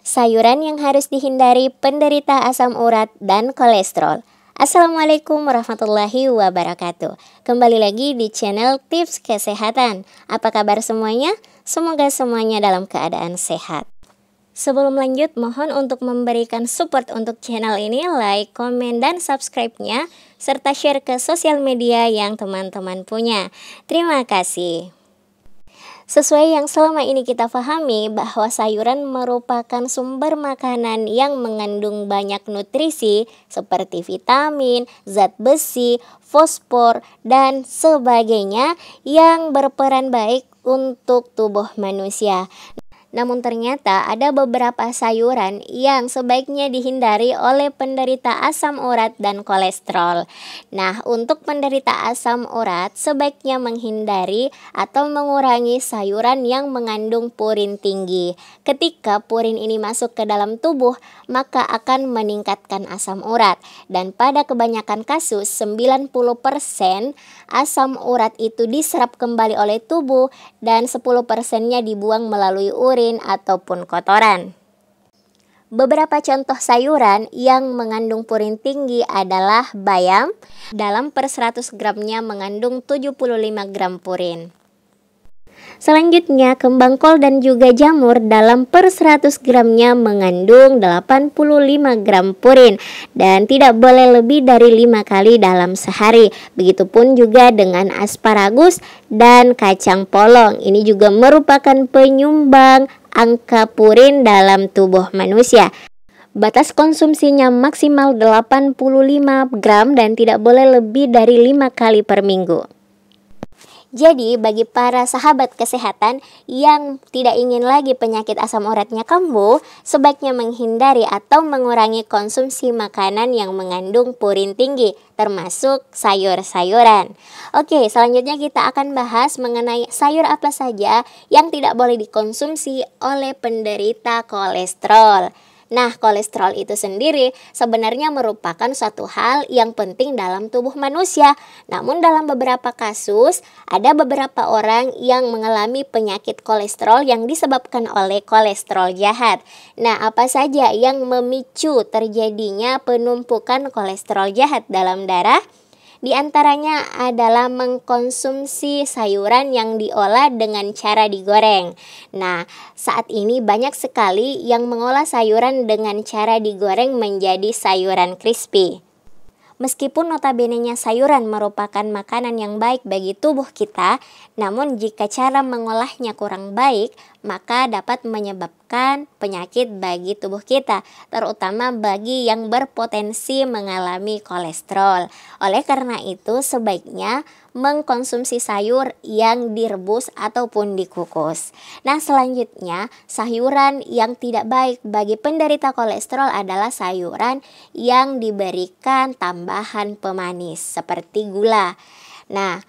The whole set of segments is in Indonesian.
sayuran yang harus dihindari penderita asam urat dan kolesterol. Assalamualaikum warahmatullahi wabarakatuh. Kembali lagi di channel Tips Kesehatan. Apa kabar semuanya? Semoga semuanya dalam keadaan sehat. Sebelum lanjut, mohon untuk memberikan support untuk channel ini, like, komen, dan subscribe-nya, serta share ke sosial media yang teman-teman punya. Terima kasih. Sesuai yang selama ini kita pahami bahwa sayuran merupakan sumber makanan yang mengandung banyak nutrisi seperti vitamin, zat besi, fosfor, dan sebagainya yang berperan baik untuk tubuh manusia. Namun ternyata ada beberapa sayuran yang sebaiknya dihindari oleh penderita asam urat dan kolesterol. Nah, untuk penderita asam urat sebaiknya menghindari atau mengurangi sayuran yang mengandung purin tinggi. Ketika purin ini masuk ke dalam tubuh, maka akan meningkatkan asam urat dan pada kebanyakan kasus 90% asam urat itu diserap kembali oleh tubuh dan 10%-nya dibuang melalui urin urin ataupun kotoran. Beberapa contoh sayuran yang mengandung purin tinggi adalah bayam, dalam per 100 gramnya mengandung 75 gram purin. Selanjutnya, kembang kol dan juga jamur dalam per 100 gramnya mengandung 85 gram purin dan tidak boleh lebih dari 5 kali dalam sehari. Begitupun juga dengan asparagus dan kacang polong. Ini juga merupakan penyumbang angka purin dalam tubuh manusia. Batas konsumsinya maksimal 85 gram dan tidak boleh lebih dari 5 kali per minggu. Jadi, bagi para sahabat kesehatan yang tidak ingin lagi penyakit asam uratnya kambuh, sebaiknya menghindari atau mengurangi konsumsi makanan yang mengandung purin tinggi, termasuk sayur-sayuran. Oke, selanjutnya kita akan bahas mengenai sayur apa saja yang tidak boleh dikonsumsi oleh penderita kolesterol. Nah, kolesterol itu sendiri sebenarnya merupakan suatu hal yang penting dalam tubuh manusia. Namun dalam beberapa kasus, ada beberapa orang yang mengalami penyakit kolesterol yang disebabkan oleh kolesterol jahat. Nah, apa saja yang memicu terjadinya penumpukan kolesterol jahat dalam darah? Di antaranya adalah mengkonsumsi sayuran yang diolah dengan cara digoreng. Nah, saat ini banyak sekali yang mengolah sayuran dengan cara digoreng menjadi sayuran crispy. Meskipun notabenenya sayuran merupakan makanan yang baik bagi tubuh kita, namun jika cara mengolahnya kurang baik, maka dapat menyebabkan penyakit bagi tubuh kita, terutama bagi yang berpotensi mengalami kolesterol. Oleh karena itu, sebaiknya mengkonsumsi sayur yang direbus ataupun dikukus. Nah, selanjutnya, sayuran yang tidak baik bagi penderita kolesterol adalah sayuran yang diberikan tambahan pemanis seperti gula. Nah,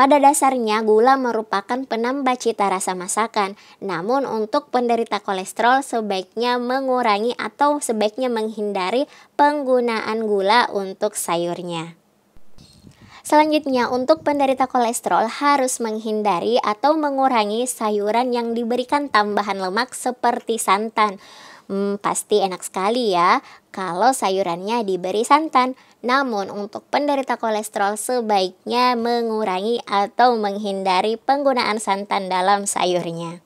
pada dasarnya, gula merupakan penambah cita rasa masakan. Namun, untuk penderita kolesterol sebaiknya mengurangi atau sebaiknya menghindari penggunaan gula untuk sayurnya. Selanjutnya, untuk penderita kolesterol harus menghindari atau mengurangi sayuran yang diberikan tambahan lemak seperti santan. Hmm, pasti enak sekali ya kalau sayurannya diberi santan. Namun untuk penderita kolesterol sebaiknya mengurangi atau menghindari penggunaan santan dalam sayurnya.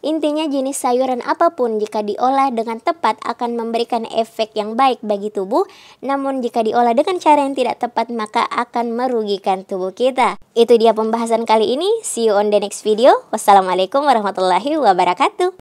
Intinya jenis sayuran apapun jika diolah dengan tepat akan memberikan efek yang baik bagi tubuh Namun jika diolah dengan cara yang tidak tepat maka akan merugikan tubuh kita Itu dia pembahasan kali ini, see you on the next video Wassalamualaikum warahmatullahi wabarakatuh